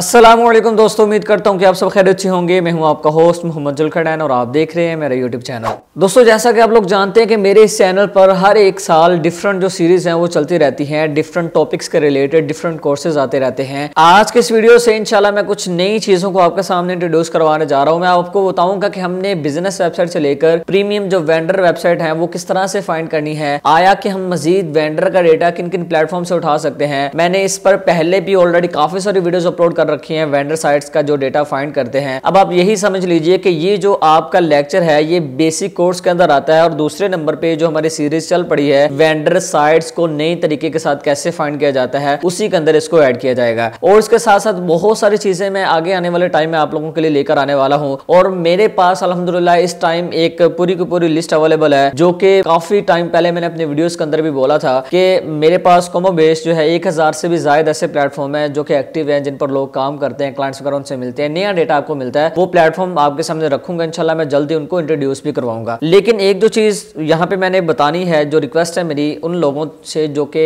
असलम दोस्तों उम्मीद करता हूँ कि आप सब खैर अच्छे होंगे मैं हूँ आपका होस्ट मोहम्मद जुलखडैन और आप देख रहे हैं मेरा यूट्यूब चैनल दोस्तों जैसा कि आप लोग जानते हैं कि मेरे इस चैनल पर हर एक साल डिफरेंट जो सीरीज़ हैं वो चलती रहती हैं डिफरेंट टॉपिक्स के रिलेटेड डिफरेंट कोर्सेज आते रहते हैं आज के इस वीडियो से इनशाला मैं कुछ नई चीज़ों को आपके सामने इंट्रोड्यूस करवाने जा रहा हूँ मैं आपको बताऊंगा कि हमने बिजनेस वेबसाइट से लेकर प्रीमियम जो वेंडर वेबसाइट है वो किस तरह से फाइंड करनी है आया कि हम मजीद वेंडर का डेटा किन किन प्लेटफॉर्म से उठा सकते हैं मैंने इस पर पहले भी ऑलरेडी काफ़ी सारी वीडियोज अपलोड कर रखी है वेंडर साइट्स का जो डेटा फाइंड करते हैं अब आप यही समझ लीजिए कि ये जो आपका लेक्चर है ये बेसिक कोर्स के अंदर आता है और दूसरे नंबर पे जो हमारी सीरीज चल पड़ी है वेंडर साइट्स को नई तरीके के साथ कैसे फाइंड किया जाता है उसी के अंदर इसको ऐड किया जाएगा और इसके साथ साथ बहुत सारी चीजें मैं आगे आने वाले टाइम में आप लोगों के लिए लेकर आने वाला हूँ और मेरे पास अलहमदुल्ला इस टाइम एक पूरी की पूरी लिस्ट अवेलेबल है जो कि काफी टाइम पहले मैंने अपने वीडियोस के अंदर भी बोला था कि मेरे पास कोमो बेस जो है एक हजार से भी ज्यादा ऐसे प्लेटफॉर्म है जो कि एक्टिव है जिन पर लोग काम करते हैं क्लाइंट्स वगैरह उनसे मिलते हैं नया डेटा आपको मिलता है वो प्लेटफॉर्म आपके सामने रखूंगा इनशाला मैं जल्दी उनको इंट्रोड्यूस भी करवाऊंगा लेकिन एक जो चीज़ यहाँ पे मैंने बतानी है जो रिक्वेस्ट है मेरी उन लोगों से जो कि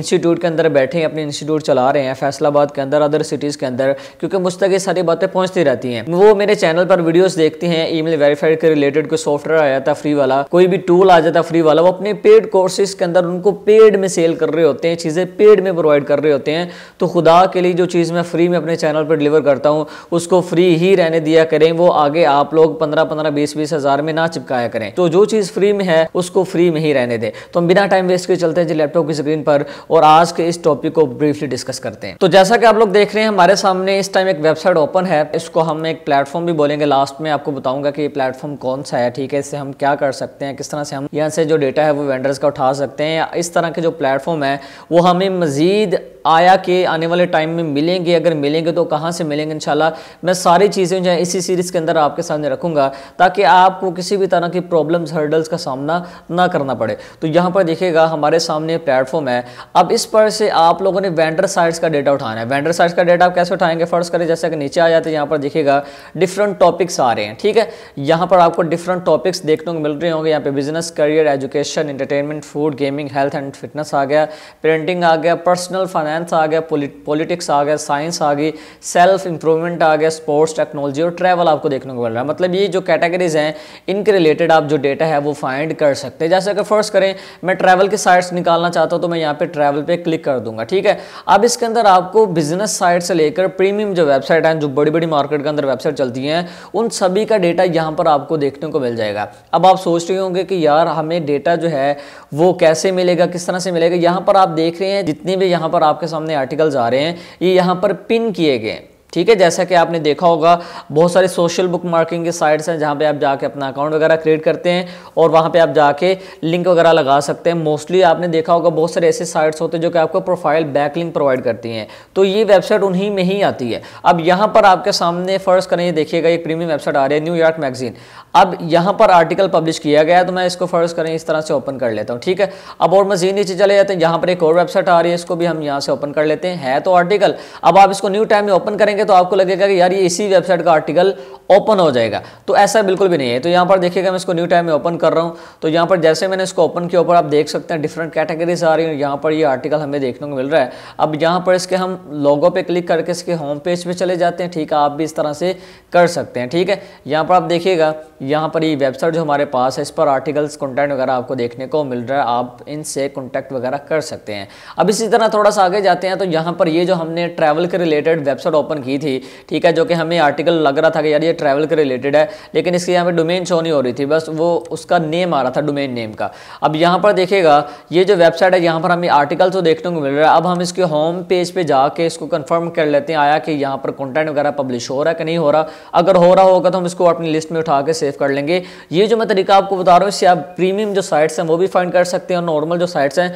इंस्टीट्यूट के अंदर बैठे हैं अपने इंस्टीट्यूट चला रहे हैं फैसलाबाद के अंदर अदर सिटीज़ के अंदर क्योंकि मुझ तक ये सारी बातें पहुंचती रहती हैं वो मेरे चैनल पर वीडियोज़ देखती हैं ई मेल वेरीफाइड के रिलेटेड कोई सॉफ्टवेयर आ जाता फ्री वाला कोई भी टूल आ जाता फ्री वाला वो अपने पेड कोर्सेज के अंदर उनको पेड में सेल कर रहे होते हैं चीज़ें पेड में प्रोवाइड कर रहे होते हैं तो खुदा के लिए जो चीज़ मैं फ्री में अपने चैनल पर डिलीवर करता हूँ उसको फ्री ही रहने दिया करें वो आगे आप लोग पंद्रह पंद्रह बीस बीस हज़ार में ना चिपकाया करें तो जो चीज़ फ्री में है उसको फ्री में ही रहने दें तो हम बिना टाइम वेस्ट के चलते हैं जी लैपटॉप की स्क्रीन पर और आज के इस टॉपिक को ब्रीफली डिस्कस करते हैं तो जैसा कि आप लोग देख रहे हैं हमारे सामने इस टाइम एक वेबसाइट ओपन है इसको हम एक प्लेटफॉर्म भी बोलेंगे लास्ट में आपको बताऊंगा कि ये प्लेटफॉर्म कौन सा है ठीक है इससे हम क्या कर सकते हैं किस तरह से हम यहाँ से जो डेटा है वो वेंडर्स का उठा सकते हैं इस तरह के जो प्लेटफॉर्म है वो हमें मज़ीद आया के आने वाले टाइम में मिलेंगे अगर मिलेंगे तो कहाँ से मिलेंगे इंशाल्लाह मैं सारी चीज़ें जो है इसी सीरीज़ के अंदर आपके सामने रखूँगा ताकि आपको किसी भी तरह की प्रॉब्लम्स हर्डल्स का सामना ना करना पड़े तो यहाँ पर देखिएगा हमारे सामने प्लेटफॉर्म है अब इस पर से आप लोगों ने वेंडर साइट्स का डेटा उठाना है वेंडर साइट्स का डेटा आप कैसे उठाएंगे फर्स्ट करें जैसे कि नीचे आ जाते हैं यहाँ पर देखिएगा डिफरेंट टॉपिक्स आ रहे हैं ठीक है यहाँ पर आपको डिफरेंट टॉपिक्स देखने को मिल रहे होंगे यहाँ पर business career education entertainment food gaming health and fitness आ गया प्रिंटिंग आ गया पर्सनल फाइनेंस फाइनेंस आ गया पॉलिटिक्स आ गया साइंस आ गई सेल्फ इंप्रूवमेंट आ गया स्पोर्ट्स टेक्नोलॉजी और ट्रैवल आपको देखने को मिल रहा है मतलब ये जो कैटेगरीज हैं इनके रिलेटेड आप जो डेटा है वो फाइंड कर सकते हैं जैसे अगर फर्स्ट करें मैं ट्रैवल के साइट्स निकालना चाहता हूँ तो मैं यहाँ पर ट्रैवल पर क्लिक कर दूंगा ठीक है अब इसके अंदर आपको बिजनेस साइट से लेकर प्रीमियम जो वेबसाइट हैं जो बड़ी बड़ी मार्केट के अंदर वेबसाइट चलती हैं उन सभी का डेटा यहाँ पर आपको देखने को मिल जाएगा अब आप सोच रहे होंगे कि यार हमें डेटा जो है वो कैसे मिलेगा किस तरह से मिलेगा यहाँ पर आप देख रहे हैं जितने भी यहाँ पर आपके आपके सामने आर्टिकल्स आ रहे हैं ये यहाँ पर पिन किए गए हैं ठीक है जैसा कि आपने देखा होगा बहुत सारे सोशल बुक मार्किंग के साइट्स हैं जहाँ पे आप जाके अपना अकाउंट वगैरह क्रिएट करते हैं और वहाँ पे आप जाके लिंक वगैरह लगा सकते हैं मोस्टली आपने देखा होगा बहुत सारे ऐसे साइट्स होते हैं जो कि आपको प्रोफाइल बैक लिंक प्रोवाइड करती हैं तो ये वेबसाइट उन्हीं में ही आती है अब यहाँ पर आपके सामने फर्स्ट करें देखिएगा एक प्रीमियम वेबसाइट आ रही है न्यूयॉर्क मैगजीन अब यहाँ पर आर्टिकल पब्लिश किया गया तो मैं इसको फर्ज करें इस तरह से ओपन कर लेता हूँ ठीक है अब और मजीद नीचे चले जाते हैं यहाँ पर एक और वेबसाइट आ रही है इसको भी हम यहाँ से ओपन कर लेते हैं है तो आर्टिकल अब आप इसको न्यू टाइम में ओपन करेंगे तो आपको लगेगा कि यार ये इसी वेबसाइट का आर्टिकल ओपन हो जाएगा तो ऐसा बिल्कुल भी नहीं है तो यहाँ पर देखिएगा मैं इसको न्यू टाइम में ओपन कर रहा हूँ तो यहाँ पर जैसे मैंने इसको ओपन के ऊपर आप देख सकते हैं डिफरेंट कैटेगरीज आ रही हैं यहाँ पर ये आर्टिकल हमें देखने को मिल रहा है अब यहाँ पर इसके हम लोगों पर क्लिक करके इसके होम पेज पर चले जाते हैं ठीक है आप भी इस तरह से कर सकते हैं ठीक है यहाँ पर आप देखिएगा यहाँ पर ये वेबसाइट जो हमारे पास है इस पर आर्टिकल्स कंटेंट वगैरह आपको देखने को मिल रहा है आप इनसे कॉन्टैक्ट वगैरह कर सकते हैं अब इसी तरह थोड़ा सा आगे जाते हैं तो यहाँ पर ये जो हमने ट्रैवल के रिलेटेड वेबसाइट ओपन की थी ठीक है जो कि हमें आर्टिकल लग रहा था कि यार ये ट्रैवल के रिलेटेड है लेकिन इसके यहाँ पर डोमेन शो नहीं हो रही थी बस वो उसका नेम आ रहा था डोमेन नेम का अब यहाँ पर देखेगा ये जो वेबसाइट है यहाँ पर हमें आर्टिकल तो देखने को मिल रहा है अब हम इसके होम पेज पर जाके इसको कन्फर्म कर लेते हैं आया कि यहाँ पर कॉन्टेंट वगैरह पब्लिश हो रहा है कि नहीं हो रहा अगर हो रहा होगा तो हम इसको अपनी लिस्ट में उठा के सेव कर लेंगे ये जो मैं तरीका आपको बता रहा हूँ इससे आप प्रीमियम जो साइट्स हैं वो भी फाइंड कर सकते हैं और नॉर्मल जो साइट्स हैं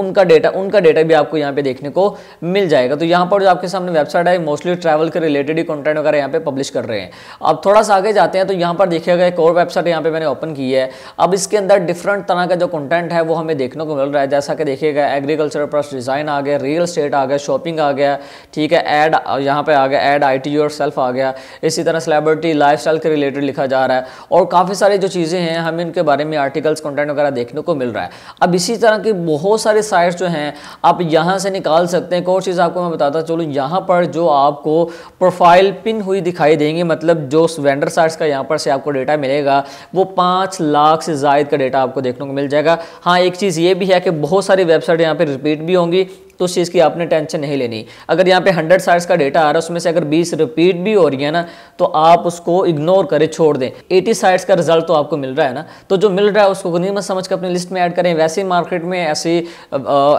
उनका डेटा उनका डेटा भी आपको यहाँ पे देखने को मिल जाएगा तो यहाँ पर जो आपके सामने वेबसाइट है मोस्टली ट्रैवल के रिलेटेड ही कंटेंट वगैरह यहाँ पे पब्लिश कर रहे हैं अब थोड़ा सा आगे जाते हैं तो यहाँ पर देखिएगा एक और वेबसाइट यहाँ पर मैंने ओपन की है अब इसके अंदर डिफरेंट तरह का जो कंटेंट है वो हमें देखने को मिल रहा है जैसा कि देखिएगा एग्रीकल्चर प्लस डिज़ाइन आ गया रियल स्टेट आ गया शॉपिंग आ गया ठीक है एड यहाँ पे आ गया एड आई और सेल्फ आ गया इसी तरह सेलेब्रिटी लाइफ के रिलेटेड लिखा जा रहा है और काफ़ी सारी जो चीज़ें हैं हमें उनके बारे में आर्टिकल्स कंटेंट वगैरह देखने को मिल रहा है अब इसी तरह की बहुत सारे साइट्स जो हैं आप यहाँ से निकाल सकते हैं एक और चीज़ आपको मैं बताता चलूँ यहाँ पर जो आपको प्रोफाइल पिन हुई दिखाई देंगी मतलब जो वेंडर साइट्स का यहाँ पर से आपको डेटा मिलेगा वो पाँच लाख से जायद का डेटा आपको देखने को मिल जाएगा हाँ एक चीज़ ये भी है कि बहुत सारी वेबसाइट यहाँ पर रिपीट भी होंगी तो उस चीज़ की आपने टेंशन नहीं लेनी अगर यहाँ पे हंड्रेड साइड्स का डेटा आ रहा है उसमें से अगर बीस रिपीट भी हो रही है ना तो आप उसको इग्नोर करें छोड़ दें एटी साइड्स का रिजल्ट तो आपको मिल रहा है ना तो जो मिल रहा है उसको गनीमत समझ कर अपनी लिस्ट में ऐड करें वैसे मार्केट में ऐसी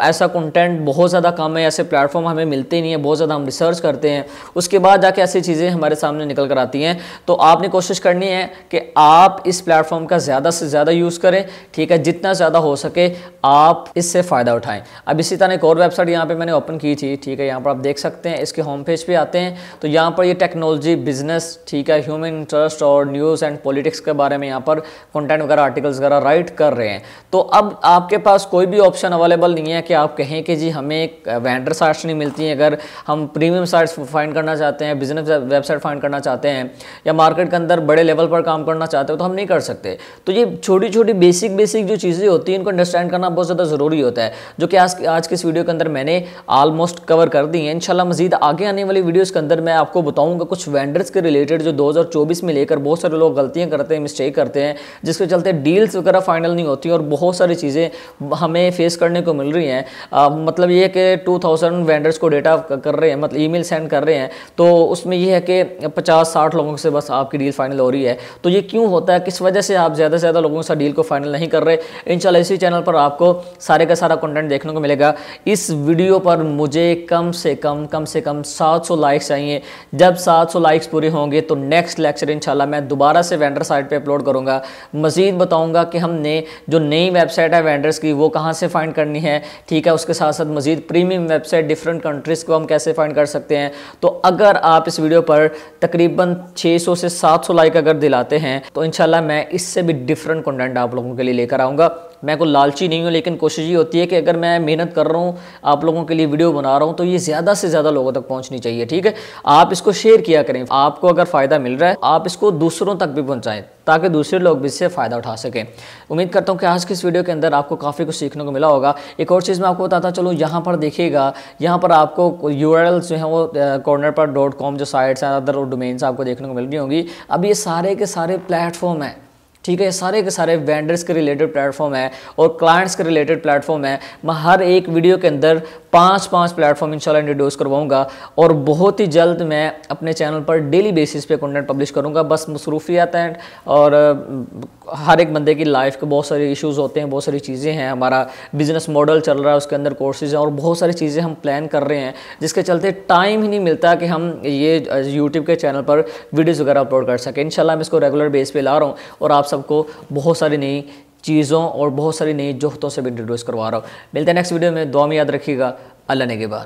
ऐसा कंटेंट बहुत ज़्यादा कम है ऐसे प्लेटफॉर्म हमें मिलते नहीं है बहुत ज़्यादा हम रिसर्च करते हैं उसके बाद जाके ऐसी चीज़ें हमारे सामने निकल कर आती हैं तो आपने कोशिश करनी है कि आप इस प्लेटफॉर्म का ज़्यादा से ज़्यादा यूज़ करें ठीक है जितना ज़्यादा हो सके आप इससे फ़ायदा उठाएं अब इसी तरह एक और वेबसाइट अभी यहाँ पे मैंने ओपन की थी ठीक है यहाँ पर आप देख सकते हैं इसके होम पेज पे आते हैं तो यहाँ पर ये टेक्नोलॉजी बिजनेस ठीक है ह्यूमन इंटरेस्ट और न्यूज़ एंड पॉलिटिक्स के बारे में यहाँ पर कंटेंट वगैरह आर्टिकल्स वगैरह राइट कर रहे हैं तो अब आपके पास कोई भी ऑप्शन अवेलेबल नहीं है कि आप कहें कि जी हमें एक वेंडर साइट्स नहीं मिलती हैं अगर हम प्रीमियम साइट्स फाइंड करना चाहते हैं बिजनेस वेबसाइट फाइंड करना चाहते हैं या मार्केट के अंदर बड़े लेवल पर काम करना चाहते हो तो हम नहीं कर सकते तो ये छोटी छोटी बेसिक बेसिक जो चीज़ें होती हैं इनको अंडरस्टैंड करना बहुत ज़्यादा ज़रूरी होता है जो कि आज आज के इस वीडियो के अंदर मैंने आलमोस्ट कवर कर दी है इनशाला मजीद आगे आने वाली वीडियोज़ के अंदर मैं आपको बताऊँगा कुछ वेंडर्स के रिलेटेड जो चौबीस में लेकर बहुत सारे लोग गलतियां करते हैं मिस्टेक करते हैं जिसके चलते डील्स वगैरह फाइनल नहीं होती और बहुत सारी चीज़ें हमें फेस करने को मिल रही हैं मतलब ये कि टू वेंडर्स को डेटा कर रहे हैं मतलब ई सेंड कर रहे हैं तो उसमें यह है कि पचास साठ लोगों से बस आपकी डील फाइनल हो रही है तो ये क्यों होता है किस वजह से आप ज़्यादा से ज़्यादा लोगों से डील को फाइनल नहीं कर रहे इन इसी चैनल पर आपको सारे का सारा कंटेंट देखने को मिलेगा इस वीडियो पर मुझे कम से कम कम से कम 700 लाइक्स चाहिए जब 700 लाइक्स पूरे होंगे तो नेक्स्ट लेक्चर इंशाल्लाह मैं दोबारा से वेंडर साइट पे अपलोड करूँगा मज़ीद बताऊँगा कि हमने जो नई वेबसाइट है वेंडर्स की वो कहाँ से फाइंड करनी है ठीक है उसके साथ साथ मज़ीद प्रीमियम वेबसाइट डिफरेंट कंट्रीज़ को हम कैसे फाइंड कर सकते हैं तो अगर आप इस वीडियो पर तकरीबन सौ से सौ लाइक अगर दिलाते हैं तो इन मैं इससे भी डिफरेंट कंटेंट आप लोगों के लिए लेकर आऊँगा मैं कोई लालची नहीं हूँ लेकिन कोशिश ये होती है कि अगर मैं मेहनत कर रहा हूँ आप लोगों के लिए वीडियो बना रहा हूँ तो ये ज़्यादा से ज़्यादा लोगों तक पहुँचनी चाहिए ठीक है आप इसको शेयर किया करें आपको अगर फ़ायदा मिल रहा है आप इसको दूसरों तक भी पहुँचाएँ ताकि दूसरे लोग भी इससे फ़ायदा उठा सकें उम्मीद करता हूँ कि आज के इस वीडियो के अंदर आपको काफ़ी कुछ सीखने को मिला होगा एक और चीज़ मैं आपको बताता चलूँ यहाँ पर देखिएगा यहाँ पर आपको यू जो हैं वो कॉर्नर पर डॉट कॉम जो साइट्स हैं अदर डोमेन्स आपको देखने को मिल रही होंगी अब ये सारे के सारे प्लेटफॉर्म हैं ठीक है सारे के सारे वेंडर्स के रिलेटेड प्लेटफॉर्म है और क्लाइंट्स के रिलेटेड प्लेटफॉर्म है मैं हर एक वीडियो के अंदर पांच पांच प्लेटफॉर्म इंशाल्लाह इंट्रोड्यूस करवाऊंगा और बहुत ही जल्द मैं अपने चैनल पर डेली बेसिस पे कंटेंट पब्लिश करूंगा बस मसरूफियात हैं और हर एक बंदे की लाइफ के बहुत सारे इश्यूज़ होते हैं बहुत सारी चीज़ें हैं हमारा बिजनेस मॉडल चल रहा है उसके अंदर कोर्सेज हैं और बहुत सारी चीज़ें हम प्लान कर रहे हैं जिसके चलते टाइम ही नहीं मिलता कि हम ये यूट्यूब के चैनल पर वीडियोज़ वगैरह अपलोड कर सकें इनशाला मैं इसको रेगुलर बेस पर ला रहा हूँ और आप सबको बहुत सारी नई चीज़ों और बहुत सारी नई जोहतों से भी इंट्रोड्यूस करवा रहा हूँ मिलते हैं नेक्स्ट वीडियो में दुआ में याद रखिएगा अल्लाह ने के बाद